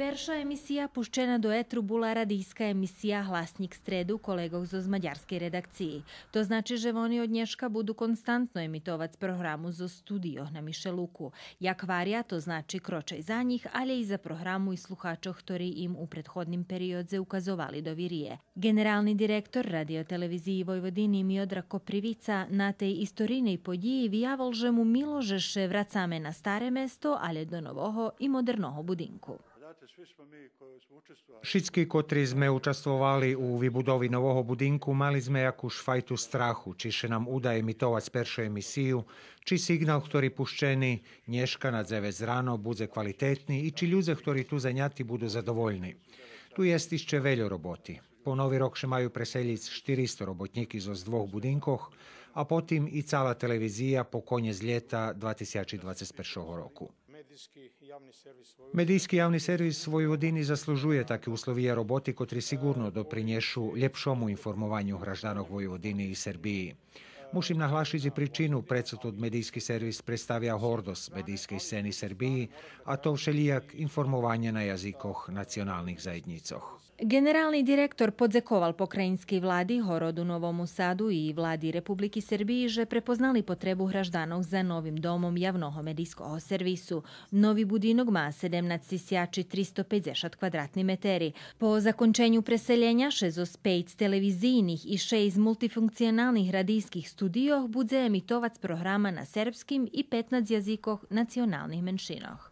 Перша емисија пущена до етру була радијска емисија «Гласник стрєду» колегов зо змадјарске редакцији. То значи, же вони од однєшка буду константно емітоваць програму зо студио на Мишелуку. Як варя, то значи крочај за них, але и за програму и слухачо, хтори им у предходним период за указовали до вирије. Генерални директор радиотелевизији Војводини Миодра Копривица на тій историјни подији вијавол же му миложеше врацаме на старе место, але до нового и модерного будинку. Všetci, ktorí sme účastvovali u vybudovi nového budinku, mali sme jakú šfajtu strachu, še nám údaj emitovať z peršu emisiju, či signál, ktorý puščený dneška na 9 ráno bude kvalitetný i či ľudia, ktorí tu zaňati, budú zadovoljni. Tu je ešte veľa roboty. Po nový rok še majú preseliť 400 robotníky zo z dvoch budinkoch, a potom i celá televízia po konec leta 2021 roku. Medijski javni servis Vojvodini zaslužuje takve uslovije jer roboti kotri sigurno doprinješu ljepšomu informovanju hraždanog Vojvodini i Srbiji. Mušim naglašiti pričinu predsutnog medijski servis predstavlja hordost medijske sceni Srbiji, a to všelijak informovanje na jazikoh nacionalnih zajednicoh. Generalni direktor podzekoval pokrajinski vladi, horodu Novomu Sadu i vladi Republiki Srbiji, že prepoznali potrebu hraždanov za novim domom javnoho medijskog servisu. Novi budinog ma 17 kvadratni meteri. Po zakončenju preseljenja 65 televizijnih i 6 multifunkcionalnih radijskih studijoh bude emitovac programa na serbskim i 15 jezikoh nacionalnih menšinoh.